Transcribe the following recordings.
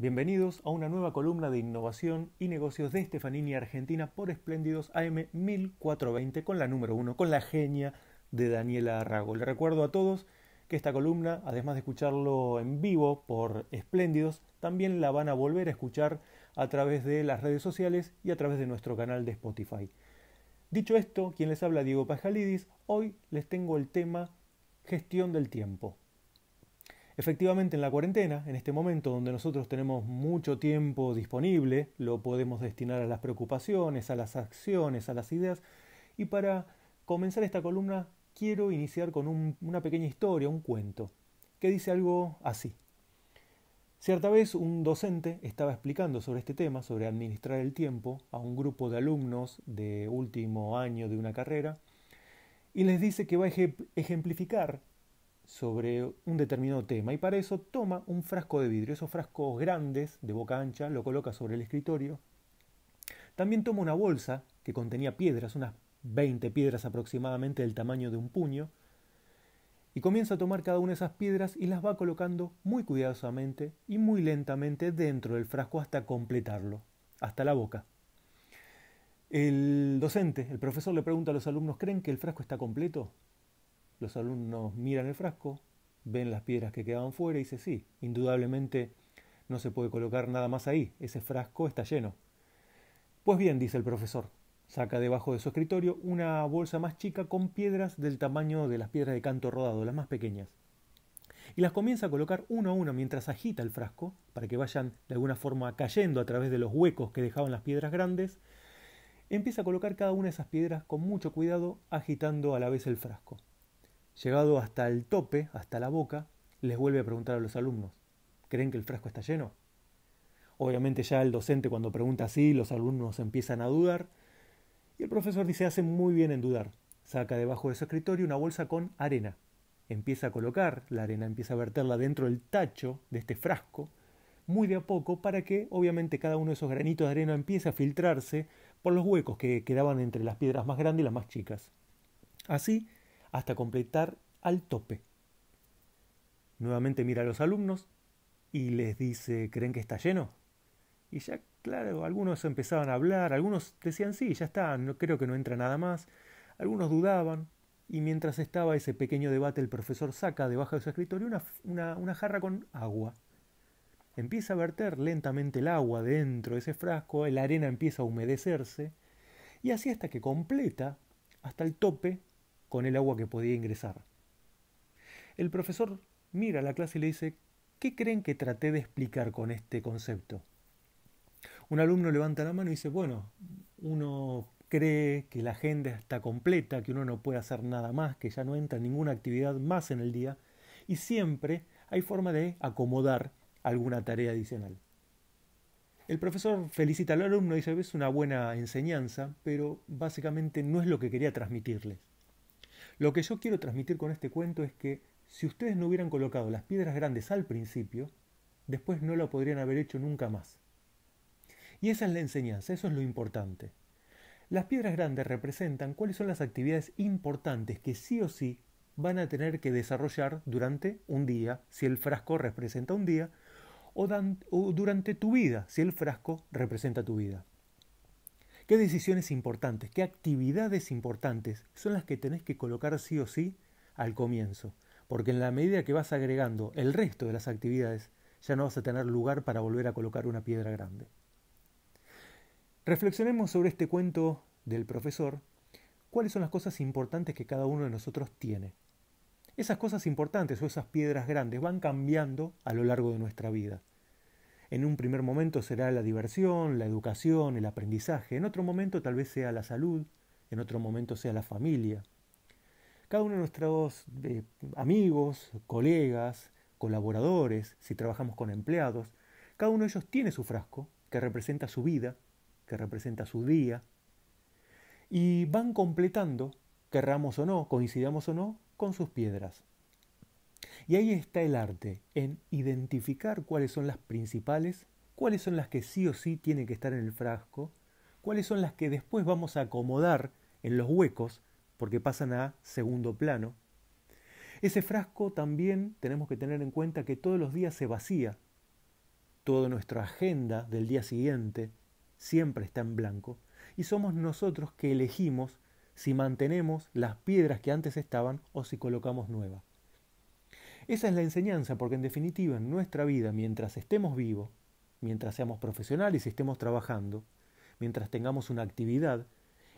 Bienvenidos a una nueva columna de innovación y negocios de Estefanini Argentina por espléndidos AM1420 con la número uno, con la genia de Daniela Arrago. Les recuerdo a todos que esta columna, además de escucharlo en vivo por espléndidos, también la van a volver a escuchar a través de las redes sociales y a través de nuestro canal de Spotify. Dicho esto, quien les habla Diego Pajalidis, hoy les tengo el tema gestión del tiempo. Efectivamente, en la cuarentena, en este momento donde nosotros tenemos mucho tiempo disponible, lo podemos destinar a las preocupaciones, a las acciones, a las ideas. Y para comenzar esta columna, quiero iniciar con una pequeña historia, un cuento, que dice algo así. Cierta vez un docente estaba explicando sobre este tema, sobre administrar el tiempo, a un grupo de alumnos de último año de una carrera, y les dice que va a ejemplificar sobre un determinado tema y para eso toma un frasco de vidrio, esos frascos grandes de boca ancha, lo coloca sobre el escritorio. También toma una bolsa que contenía piedras, unas 20 piedras aproximadamente del tamaño de un puño, y comienza a tomar cada una de esas piedras y las va colocando muy cuidadosamente y muy lentamente dentro del frasco hasta completarlo, hasta la boca. El docente, el profesor le pregunta a los alumnos, ¿creen que el frasco está completo? Los alumnos miran el frasco, ven las piedras que quedaban fuera y dice sí, indudablemente no se puede colocar nada más ahí, ese frasco está lleno. Pues bien, dice el profesor, saca debajo de su escritorio una bolsa más chica con piedras del tamaño de las piedras de canto rodado, las más pequeñas. Y las comienza a colocar uno a uno mientras agita el frasco, para que vayan de alguna forma cayendo a través de los huecos que dejaban las piedras grandes. Empieza a colocar cada una de esas piedras con mucho cuidado, agitando a la vez el frasco. Llegado hasta el tope, hasta la boca, les vuelve a preguntar a los alumnos, ¿creen que el frasco está lleno? Obviamente ya el docente cuando pregunta así, los alumnos empiezan a dudar y el profesor dice, hace muy bien en dudar. Saca debajo de su escritorio una bolsa con arena. Empieza a colocar la arena, empieza a verterla dentro del tacho de este frasco, muy de a poco, para que obviamente cada uno de esos granitos de arena empiece a filtrarse por los huecos que quedaban entre las piedras más grandes y las más chicas. Así, hasta completar al tope. Nuevamente mira a los alumnos y les dice, ¿creen que está lleno? Y ya, claro, algunos empezaban a hablar, algunos decían, sí, ya está, no creo que no entra nada más, algunos dudaban, y mientras estaba ese pequeño debate el profesor saca debajo de su escritorio una, una jarra con agua. Empieza a verter lentamente el agua dentro de ese frasco, la arena empieza a humedecerse, y así hasta que completa, hasta el tope, con el agua que podía ingresar. El profesor mira a la clase y le dice, ¿qué creen que traté de explicar con este concepto? Un alumno levanta la mano y dice, bueno, uno cree que la agenda está completa, que uno no puede hacer nada más, que ya no entra ninguna actividad más en el día, y siempre hay forma de acomodar alguna tarea adicional. El profesor felicita al alumno y dice, es una buena enseñanza, pero básicamente no es lo que quería transmitirles. Lo que yo quiero transmitir con este cuento es que si ustedes no hubieran colocado las piedras grandes al principio, después no lo podrían haber hecho nunca más. Y esa es la enseñanza, eso es lo importante. Las piedras grandes representan cuáles son las actividades importantes que sí o sí van a tener que desarrollar durante un día, si el frasco representa un día, o, durante tu vida, si el frasco representa tu vida. ¿Qué decisiones importantes, qué actividades importantes son las que tenés que colocar sí o sí al comienzo? Porque en la medida que vas agregando el resto de las actividades, ya no vas a tener lugar para volver a colocar una piedra grande. Reflexionemos sobre este cuento del profesor, cuáles son las cosas importantes que cada uno de nosotros tiene. Esas cosas importantes o esas piedras grandes van cambiando a lo largo de nuestra vida. En un primer momento será la diversión, la educación, el aprendizaje, en otro momento tal vez sea la salud, en otro momento sea la familia. Cada uno de nuestros eh, amigos, colegas, colaboradores, si trabajamos con empleados, cada uno de ellos tiene su frasco que representa su vida, que representa su día, y van completando, querramos o no, coincidamos o no, con sus piedras. Y ahí está el arte, en identificar cuáles son las principales, cuáles son las que sí o sí tienen que estar en el frasco, cuáles son las que después vamos a acomodar en los huecos porque pasan a segundo plano. Ese frasco también tenemos que tener en cuenta que todos los días se vacía. Toda nuestra agenda del día siguiente siempre está en blanco y somos nosotros que elegimos si mantenemos las piedras que antes estaban o si colocamos nuevas. Esa es la enseñanza, porque en definitiva en nuestra vida, mientras estemos vivos, mientras seamos profesionales y estemos trabajando, mientras tengamos una actividad,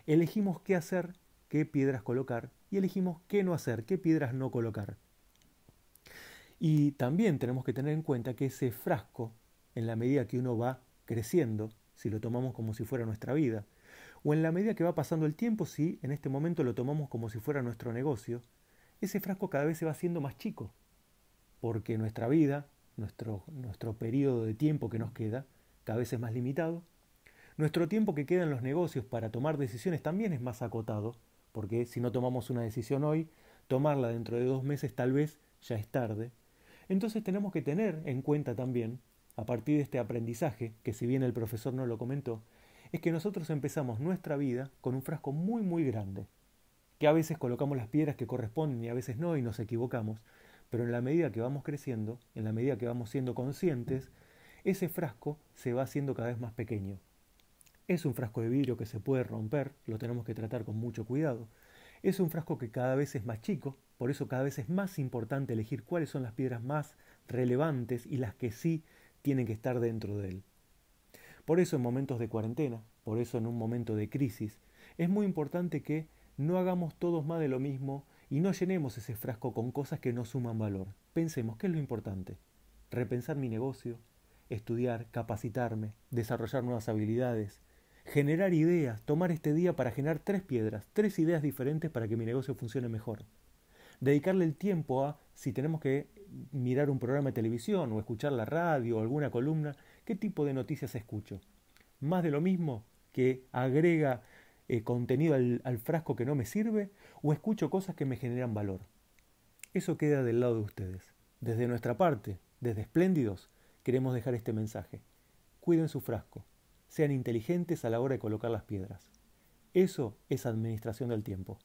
elegimos qué hacer, qué piedras colocar y elegimos qué no hacer, qué piedras no colocar. Y también tenemos que tener en cuenta que ese frasco, en la medida que uno va creciendo, si lo tomamos como si fuera nuestra vida, o en la medida que va pasando el tiempo, si en este momento lo tomamos como si fuera nuestro negocio, ese frasco cada vez se va haciendo más chico porque nuestra vida, nuestro, nuestro periodo de tiempo que nos queda, cada vez es más limitado, nuestro tiempo que queda en los negocios para tomar decisiones también es más acotado, porque si no tomamos una decisión hoy, tomarla dentro de dos meses tal vez ya es tarde. Entonces tenemos que tener en cuenta también, a partir de este aprendizaje, que si bien el profesor no lo comentó, es que nosotros empezamos nuestra vida con un frasco muy muy grande, que a veces colocamos las piedras que corresponden y a veces no y nos equivocamos, pero en la medida que vamos creciendo, en la medida que vamos siendo conscientes, ese frasco se va haciendo cada vez más pequeño. Es un frasco de vidrio que se puede romper, lo tenemos que tratar con mucho cuidado. Es un frasco que cada vez es más chico, por eso cada vez es más importante elegir cuáles son las piedras más relevantes y las que sí tienen que estar dentro de él. Por eso en momentos de cuarentena, por eso en un momento de crisis, es muy importante que no hagamos todos más de lo mismo, y no llenemos ese frasco con cosas que no suman valor. Pensemos, ¿qué es lo importante? Repensar mi negocio, estudiar, capacitarme, desarrollar nuevas habilidades, generar ideas, tomar este día para generar tres piedras, tres ideas diferentes para que mi negocio funcione mejor. Dedicarle el tiempo a, si tenemos que mirar un programa de televisión o escuchar la radio o alguna columna, qué tipo de noticias escucho. Más de lo mismo que agrega eh, contenido al, al frasco que no me sirve o escucho cosas que me generan valor. Eso queda del lado de ustedes. Desde nuestra parte, desde Espléndidos, queremos dejar este mensaje. Cuiden su frasco. Sean inteligentes a la hora de colocar las piedras. Eso es administración del tiempo.